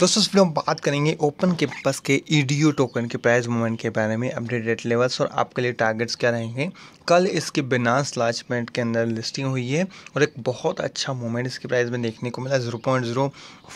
दोस्तों फिर हम बात करेंगे ओपन कैंपस के ईडीयू टोकन के प्राइस मूवमेंट के बारे में अपडेटेड लेवल्स और आपके लिए टारगेट्स क्या रहेंगे कल इसके बिनास लार्जमेंट के अंदर लिस्टिंग हुई है और एक बहुत अच्छा मूवमेंट इसके प्राइस में देखने को मिला जीरो पॉइंट जीरो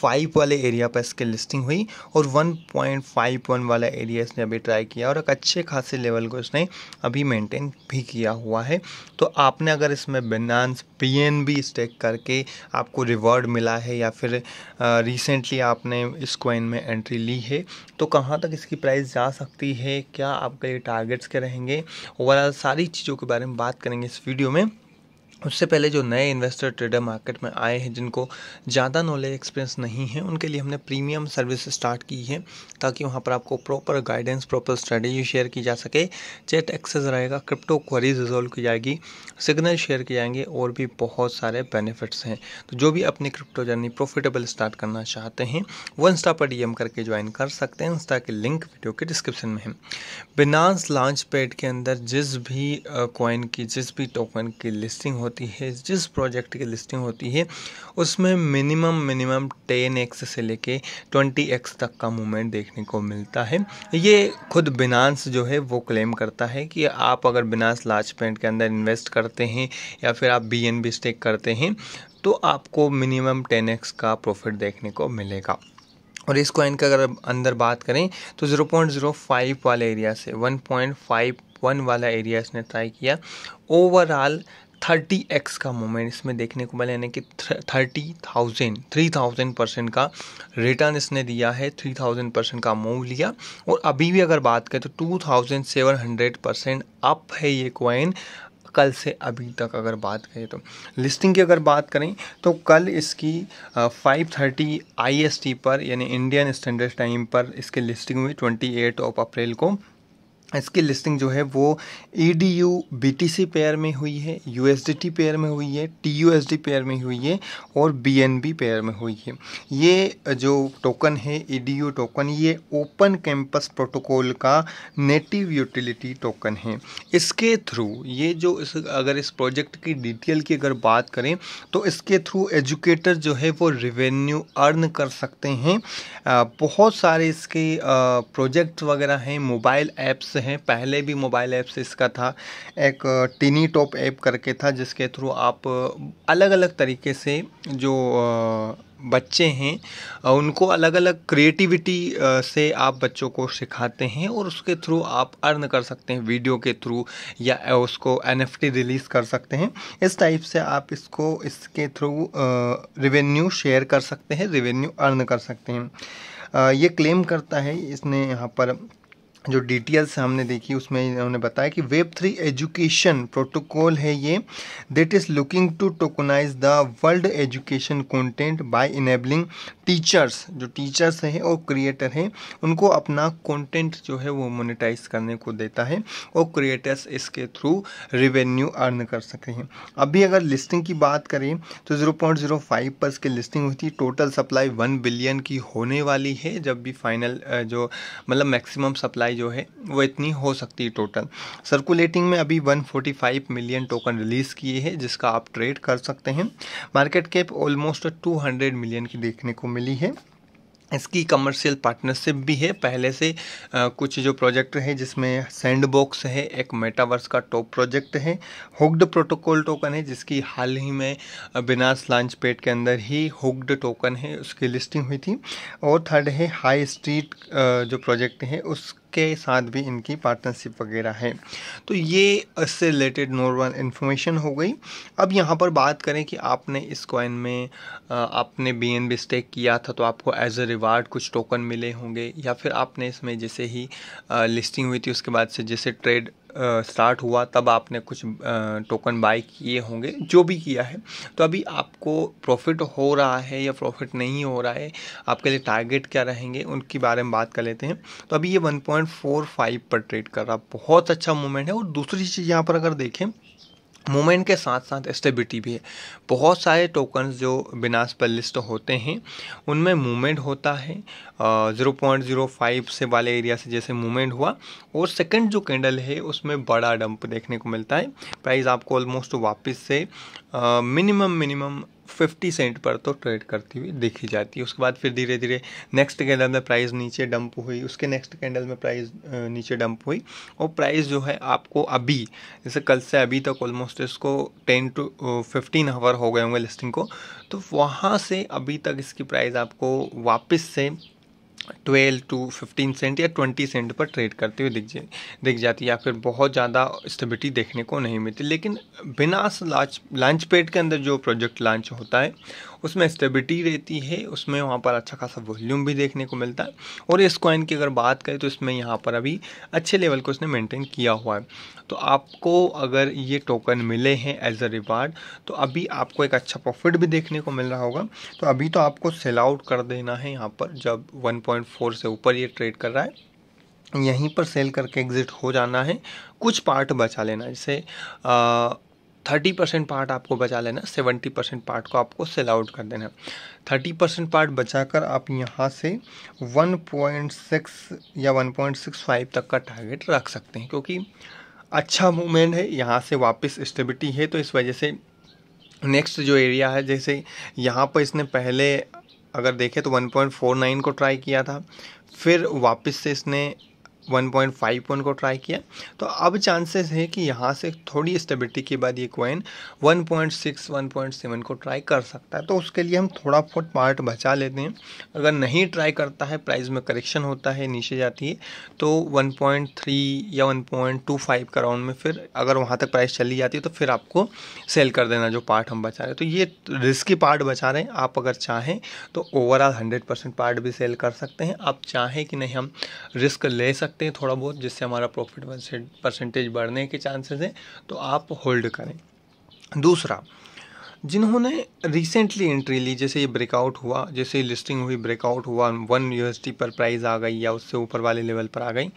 फाइव वाले एरिया पर इसकी लिस्टिंग हुई और वन पॉइंट फाइव वन वाला एरिया इसने अभी ट्राई किया और एक अच्छे खासे लेवल को इसने अभी मेनटेन भी किया हुआ है तो आपने अगर इसमें Binance P N B stake करके आपको रिवॉर्ड मिला है या फिर रिसेंटली आपने इस क्वाइन में एंट्री ली है तो कहाँ तक इसकी प्राइस जा सकती है क्या आपके लिए टारगेट्स के रहेंगे ओवरऑल सारी चीज़ों के बारे में बात करेंगे इस वीडियो में उससे पहले जो नए इन्वेस्टर ट्रेडर मार्केट में आए हैं जिनको ज़्यादा नॉलेज एक्सपीरियंस नहीं है उनके लिए हमने प्रीमियम सर्विस स्टार्ट की है ताकि वहाँ पर आपको proper guidance proper strategy share की जा सके चैट एक्सेस रहेगा क्रिप्टो क्वेरीज रिजॉल्व की जाएगी सिग्नल शेयर किए जाएंगे और भी बहुत सारे बेनिफिट्स हैं तो जो भी अपनी क्रिप्टो जर्नी प्रॉफिटेबल स्टार्ट करना चाहते हैं वो इंस्टा पर डी करके ज्वाइन कर सकते हैं इंस्टा के लिंक वीडियो के डिस्क्रिप्शन में है बिनास लॉन्च पेड के अंदर जिस भी कॉइन की जिस भी टोकन की लिस्टिंग होती होती है जिस प्रोजेक्ट की लिस्टिंग होती है उसमें मिनिमम मिनिमम टेन एक्स से लेके ट्वेंटी एक्स तक का मूवमेंट देखने को मिलता है ये खुद बिनास जो है वो क्लेम करता है कि आप अगर बिनास लार्ज पेंट के अंदर इन्वेस्ट करते हैं या फिर आप बी एन बी स्टेक करते हैं तो आपको मिनिमम टेन एक्स का प्रॉफिट देखने को मिलेगा और इस कॉइन का अगर अंदर बात करें तो 0.05 वाले एरिया से 1.51 वाला एरिया इसने ट्राई किया ओवरऑल थर्टी एक्स का मूवमेंट इसमें देखने को मिला यानी कि thirty thousand three thousand percent का रिटर्न इसने दिया है थ्री थाउजेंड परसेंट का मूव लिया और अभी भी अगर बात करें तो two thousand seven hundred percent up है ये क्वाइन कल से अभी तक अगर बात करें तो लिस्टिंग की अगर बात करें तो कल इसकी फाइव थर्टी आई पर यानी इंडियन स्टैंडर्ड टाइम पर इसकी लिस्टिंग हुई एट ऑफ अप्रैल को इसकी लिस्टिंग जो है वो E D U B T C pair में हुई है U S D T pair में हुई है T U S D pair में हुई है और बी एन बी पेयर में हुई है ये जो टोकन है ई डी यू टोकन ये ओपन कैंपस प्रोटोकॉल का नेटिव यूटिलिटी टोकन है इसके थ्रू ये जो इस अगर इस प्रोजेक्ट की डिटेल की अगर बात करें तो इसके थ्रू एजुकेटर जो है वो रिवेन्यू अर्न कर सकते हैं बहुत सारे इसके प्रोजेक्ट वगैरह हैं मोबाइल ऐप्स हैं पहले भी मोबाइल ऐप्स इसका था एक टिनी टॉप ऐप करके था जिसके थ्रू आप अलग अलग तरीके से जो बच्चे हैं उनको अलग अलग क्रिएटिविटी से आप बच्चों को सिखाते हैं और उसके थ्रू आप अर्न कर सकते हैं वीडियो के थ्रू या उसको एन रिलीज़ कर सकते हैं इस टाइप से आप इसको इसके थ्रू रिवेन्यू शेयर कर सकते हैं रिवेन्यू अर्न कर सकते हैं ये क्लेम करता है इसने यहाँ पर जो डिटेल्स हमने देखी उसमें इन्होंने बताया कि वेब थ्री एजुकेशन प्रोटोकॉल है ये that is looking to tokenise the world education content by enabling teachers जो टीचर्स हैं और क्रिएटर हैं उनको अपना कंटेंट जो है वो मोनेटाइज करने को देता है और क्रिएटर्स इसके थ्रू रेवेन्यू अर्न कर सकते हैं अभी अगर लिस्टिंग की बात करें तो जीरो जीरो पॉइंट फाइव पर इसकी लिस्टिंग हुई थी टोटल सप्लाई वन बिलियन की होने वाली है जब भी फाइनल जो मतलब मैक्सिमम सप्लाई सप्लाई जो है वो इतनी हो सकती है टोटल सर्कुलेटिंग में अभी 145 मिलियन टोकन रिलीज़ किए हैं जिसका आप ट्रेड कर सकते हैं मार्केट कैप ऑलमोस्ट 200 मिलियन की देखने को मिली है इसकी कमर्शियल पार्टनरशिप भी है पहले से आ, कुछ जो प्रोजेक्ट है जिसमें सैंडबॉक्स है एक मेटावर्स का टॉप प्रोजेक्ट है हुक्ड प्रोटोकॉल टोकन है जिसकी हाल ही में बिनास लॉन्च पेड के अंदर ही हुक्ड टोकन है उसकी लिस्टिंग हुई थी और थर्ड है हाई स्ट्रीट जो प्रोजेक्ट है उस के साथ भी इनकी पार्टनरशिप वगैरह है तो ये इससे रिलेटेड नॉर्मल इन्फॉर्मेशन हो गई अब यहाँ पर बात करें कि आपने इस कॉइन में आपने बी एन बी स्टेक किया था तो आपको एज अ रिवार्ड कुछ टोकन मिले होंगे या फिर आपने इसमें जैसे ही लिस्टिंग हुई थी उसके बाद से जैसे ट्रेड स्टार्ट हुआ तब आपने कुछ टोकन बाय किए होंगे जो भी किया है तो अभी आपको प्रॉफिट हो रहा है या प्रॉफिट नहीं हो रहा है आपके लिए टारगेट क्या रहेंगे उनके बारे में बात कर लेते हैं तो अभी ये 1.45 पर ट्रेड कर रहा बहुत अच्छा मूवमेंट है और दूसरी चीज़ यहाँ पर अगर देखें मूवमेंट के साथ साथ स्टेबिलिटी भी है बहुत सारे टोकन्स जो बिनास पर लिस्ट होते हैं उनमें मूवमेंट होता है ज़ीरो पॉइंट ज़ीरो फाइव से वाले एरिया से जैसे मूवमेंट हुआ और सेकंड जो कैंडल है उसमें बड़ा डंप देखने को मिलता है प्राइस आपको ऑलमोस्ट वापस से मिनिमम मिनिमम फिफ्टी सेंट पर तो ट्रेड करती हुई देखी जाती है उसके बाद फिर धीरे धीरे नेक्स्ट कैंडल में प्राइस नीचे डंप हुई उसके नेक्स्ट कैंडल में प्राइस नीचे डंप हुई और प्राइस जो है आपको अभी जैसे कल से अभी तक ऑलमोस्ट इसको टेन टू फिफ्टीन आवर हो गए होंगे लिस्टिंग को तो वहाँ से अभी तक इसकी प्राइस आपको वापस से ट्वेल्व टू फिफ्टीन सेंट या ट्वेंटी सेंट पर ट्रेड करते हुए दिख दिख जाती है या फिर बहुत ज़्यादा स्टेबिलिटी देखने को नहीं मिलती लेकिन बिना लाच लॉन्च पेड के अंदर जो प्रोजेक्ट लॉन्च होता है उसमें स्टेबिलिटी रहती है उसमें वहाँ पर अच्छा खासा वॉल्यूम भी देखने को मिलता है और इस कॉइन की अगर बात करें तो इसमें यहाँ पर अभी अच्छे लेवल को उसने मेंटेन किया हुआ है तो आपको अगर ये टोकन मिले हैं एज अ रिवार्ड तो अभी आपको एक अच्छा प्रॉफिट भी देखने को मिल रहा होगा तो अभी तो आपको सेल आउट कर देना है यहाँ पर जब वन से ऊपर ये ट्रेड कर रहा है यहीं पर सेल करके एग्ज़िट हो जाना है कुछ पार्ट बचा लेना जैसे थर्टी परसेंट पार्ट आपको बचा लेना सेवेंटी परसेंट पार्ट को आपको सेल आउट कर देना थर्टी परसेंट पार्ट बचाकर आप यहाँ से वन पॉइंट सिक्स या वन पॉइंट सिक्स फाइव तक का टारगेट रख सकते हैं क्योंकि अच्छा मूवमेंट है यहाँ से वापस स्टेबिलिटी है तो इस वजह से नेक्स्ट जो एरिया है जैसे यहाँ पर इसने पहले अगर देखें तो 1.49 को ट्राई किया था फिर वापस से इसने 1.51 को ट्राई किया तो अब चांसेस है कि यहाँ से थोड़ी स्टेबिलिटी के बाद ये कॉइन 1.6 1.7 को ट्राई कर सकता है तो उसके लिए हम थोड़ा बहुत पार्ट बचा लेते हैं अगर नहीं ट्राई करता है प्राइस में करेक्शन होता है नीचे जाती है तो 1.3 या 1.25 का राउंड में फिर अगर वहाँ तक प्राइस चली जाती है तो फिर आपको सेल कर देना जो पार्ट हम बचा रहे हैं तो ये रिस्की पार्ट बचा रहे हैं आप अगर चाहें तो ओवरऑल हंड्रेड पार्ट भी सेल कर सकते हैं आप चाहें कि नहीं हम रिस्क ले सकते सकते हैं थोड़ा बहुत जिससे हमारा प्रॉफिट परसेंटेज बढ़ने के चांसेस हैं तो आप होल्ड करें दूसरा जिन्होंने रिसेंटली एंट्री ली जैसे ये ब्रेकआउट हुआ जैसे लिस्टिंग हुई ब्रेकआउट हुआ वन यूएसटी पर प्राइस आ गई या उससे ऊपर वाले लेवल पर आ गई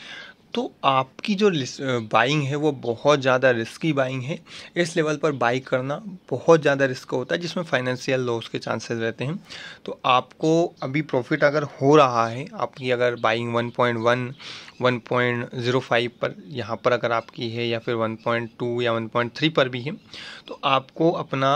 तो आपकी जो बाइंग है वो बहुत ज़्यादा रिस्की बाइंग है इस लेवल पर बाई करना बहुत ज़्यादा रिस्क होता है जिसमें फाइनेंशियल लॉस के चांसेस रहते हैं तो आपको अभी प्रॉफिट अगर हो रहा है आपकी अगर बाइंग 1.1 1.05 पर यहाँ पर अगर आपकी है या फिर 1.2 या 1.3 पर भी है तो आपको अपना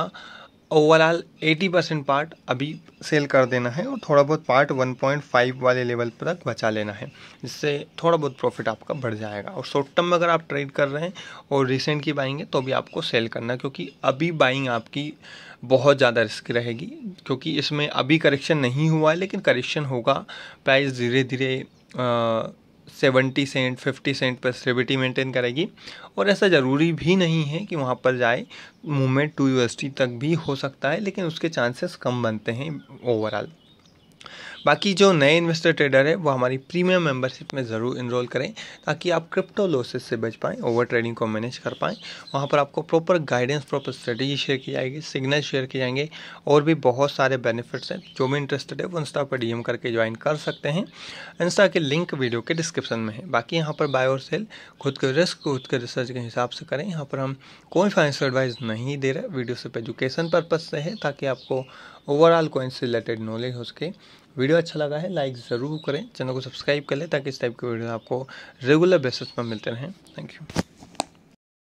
ओवरऑल 80 परसेंट पार्ट अभी सेल कर देना है और थोड़ा बहुत पार्ट 1.5 वाले लेवल पर तक बचा लेना है जिससे थोड़ा बहुत प्रॉफिट आपका बढ़ जाएगा और शॉर्ट टर्म में अगर आप ट्रेड कर रहे हैं और रिसेंट की बाइंग है तो भी आपको सेल करना क्योंकि अभी बाइंग आपकी बहुत ज़्यादा रिस्क रहेगी क्योंकि इसमें अभी करेक्शन नहीं हुआ है लेकिन करेक्शन होगा प्राइस धीरे धीरे सेवेंटी सेंट फिफ्टी सेंट पर सेविटी मेंटेन करेगी और ऐसा ज़रूरी भी नहीं है कि वहाँ पर जाए मूवमेंट टू यूएसडी तक भी हो सकता है लेकिन उसके चांसेस कम बनते हैं ओवरऑल बाकी जो नए इन्वेस्टर ट्रेडर है वो हमारी प्रीमियम मेंबरशिप में ज़रूर इनरोल करें ताकि आप क्रिप्टो लॉसेस से बच पाएँ ओवर ट्रेडिंग को मैनेज कर पाएँ वहाँ पर आपको proper guidance proper strategy share की जाएगी सिग्नल शेयर किए जाएंगे और भी बहुत सारे बेनिफिट्स हैं जो भी इंटरेस्टेड है वो इंस्टा पर डी करके ज्वाइन कर सकते हैं इंस्टा के लिंक वीडियो के डिस्क्रिप्शन में है बाकी यहाँ पर बाय और सेल खुद के रिस्क खुद के रिसर्च के हिसाब से करें यहाँ पर हम कोई फाइनेंशियल एडवाइस नहीं दे रहे वीडियो सिर्फ एजुकेशन पर्पज़ से है ताकि आपको ओवरऑल कोइंस से रिलेटेड नॉलेज हो सके वीडियो अच्छा लगा है लाइक ज़रूर करें चैनल को सब्सक्राइब कर लें ताकि इस टाइप के वीडियो आपको रेगुलर बेसिस पर मिलते रहें थैंक यू